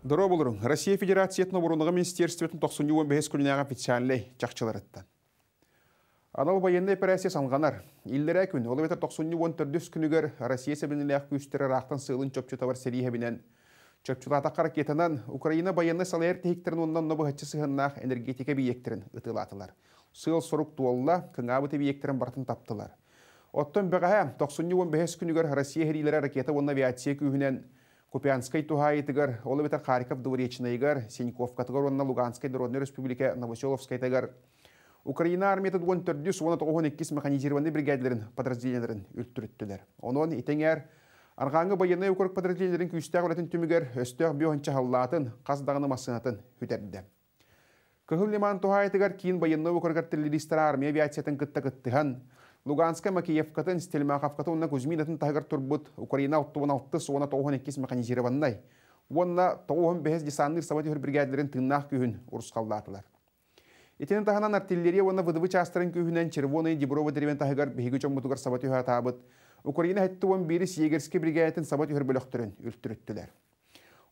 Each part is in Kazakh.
Дұры болырын, Россия Федерациятының бұрынығы министерстветін 90-15 күніне аға официаллей жақчылар Анал военный операция санғанар. Илдер күн, олы бетір 90-14 күнігер Россия сәбінілі ақ күстері рақтан сығылын чөпчі тавар Украина военный салайыр тегіктерін оннан новы хатчы сығыннақ энергетика биектерін ұтылатылар. Сыл сорук туалла, кыңабыты биектерін бартын таптылар. Оттон бәғаға 90-15 күнігер Россия херилері ракета онна авиация күйінен Купянской тугай тыгар, олы Харьков дворечный игр, Синьковка тыгар, на Луганской Народной Республике Новоселовской тыгар. Украина армия тердюс, түрді от огонь кис механизированный бригадилерін, Он үлттүріттілер. Онын тенгер. Арганга байыны өкірік подразделенерін күйістіғ қаздағына тюмигер, эстер қаздағыны масынатын үтерді. лиман киін армия авиациятын Луганска Макеевкатын стельмахавкаты онна Кузьминатын тагыр турбут Украина уттуын алтты суона тоғын еккес механизированнай. Онна тоғын бәхес десанныр сабаты хүрбіргәділерін тыннақ күйін ұрысқаллатылар. Итенен тағынан артиллерия онна выдывы частырын күйінен Червоны Деброва деревен тағығар бейгі чомбутығар сабаты хүртабыт. Украина хәтті он бері Сиегерске бригадетін сабаты хүрбіліқтірін үлттіріттілер.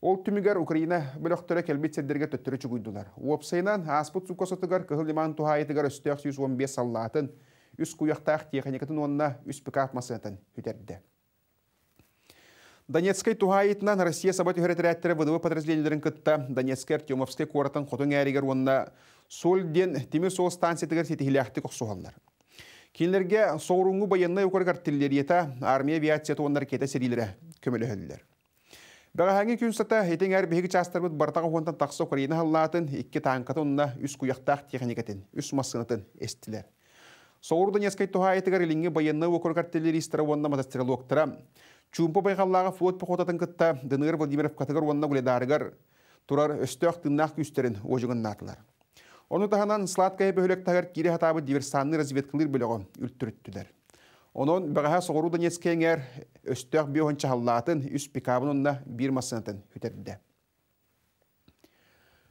Ол түмігер Украина біліқтірі кәлбет сәддерге төттірі чүгүйділер. Уапсайнан аспыт сукосытығар кығыл лиман тұхайытығар үстіяқ 115 саллатын – үс куяқтақ техникатын онына үс пікат масынатын хүтерді. Донецкой тухайытынан Россия сабаты хөрәтірәттірі бұдывы подразделелерін күтті. Донецкой Артемовской қоратын қотың әрігер онына Сольден Тимир Соғыз станция тігір сетігіліақты құқсуғалдар. Кейлерге соғырыңғы байынны өкіргар тілдер еті армия авиацияты онлар кеті серилері көмілі хөлілер. Бағаңы күн сата етен әр бегі частарбыт бартаға онтан тақсы Украина халлатын, екі танкатын онына үс куяқтақ техникатын, үс масынатын естілер. Соуруда нескай туха айтыгар илинге военного округ артиллеристра вонна матастрелоктара. Чумпо байхаллага флот похотатын кытта Дыныр Владимиров катыгар вонна гуледарыгар. Турар өстөк тыннах күстерин ожуган натылар. Оны таханан сладкая бөлек тагар кире хатабы диверсанны разведкалыр бөлөгө үлттүрүттүлөр. Онон багаха соғыру Донецкеңер өстөк биохонча халлатын үс пикабынынна бир масынатын хүтерді.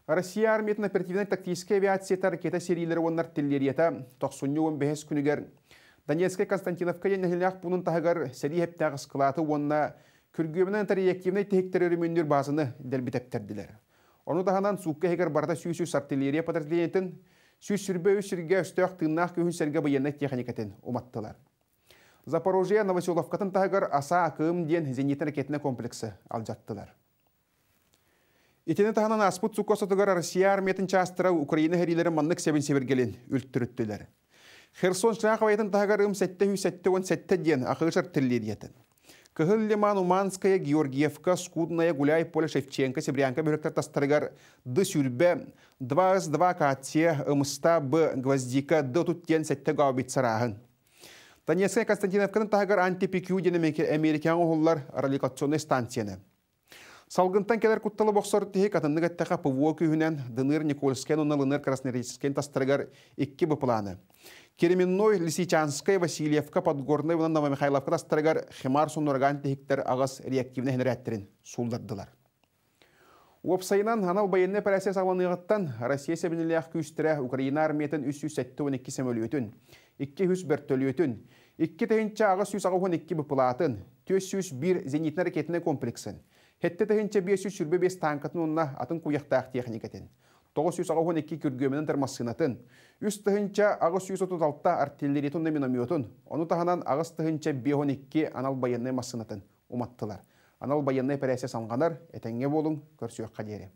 Россия армиятын оперативный тактический авиация ракета серийлері онлар теллериеті тоқсынны он бәхес күнігер. Донецкая Константиновка және нәхілінақ бұның тағығар сәрі әптәғыс қылаты онына күргөмінен тәріективіне тектері өрімендер базыны дәлбітәптірділер. Оны тағынан суққа егер барда сүйсі сартиллерия патерлиентін, сүйс сүрбе өсірге үстіяқ тыңнақ көхін сәрге баянны техникатын ұматтылар. Запорожия Новоселовкатын тағығар аса ақым ден зенетін ракетіне комплексы алжаттылар. Итені тағынан аспыт су косатығар Россия армиятын частыра Украина хәрилері маннык сәбін сәбіргелен үлттіріттілер. Херсон шрақавайтын тағар ұм сәтті ү сәтті он сәтті ден Лиман Уманская, Георгиевка, Скудная, Гуляй, Поле, Шевченко, Себрянка, Бюректар, Тастаргар, Д. Сюльбе, 22 Кате, Мста, Б. Гвоздика, Д. Туттен, Сетте Гаубит Сараган. Танецкая Константиновка, Тагар, Антипикюдин, Американ, Гуллар, радикационные станцияны. Салгынтан келер кутталы боксор тихи катынныга тәха пывуо күйінен дыныр Никольскен унылыныр красноярийскен тастыргар икки бұпланы. Кеременной Лисичанская Васильевка подгорной Вананова Михайловка тастыргар химар сонурган тихиктер ағас реактивне генераттырын сулдырдылар. Уапсайынан анал байынны пәрәсе саланыгыттан Россия сәбініліяқ күйістірі Украина армиятын 312 сәмөліөтін, 200 бәртөліөтін, 2 тәйінші ағыз 100 ағуын 2 бұпылатын, 401 зенитін ракетіні комплексін, Хетте тәһенче 525 танкатын онна атын куяқтақ техникатын. 992 күргөменен тармасынатын. Үс тәһенче агыс 136 артиллерия тонна минометын, оны таһанан бе тәһенче 512 анал баянны масынатын уматтылар. Анал баянны пәресе санғанар, әтәңге болың, көрсөк қадері.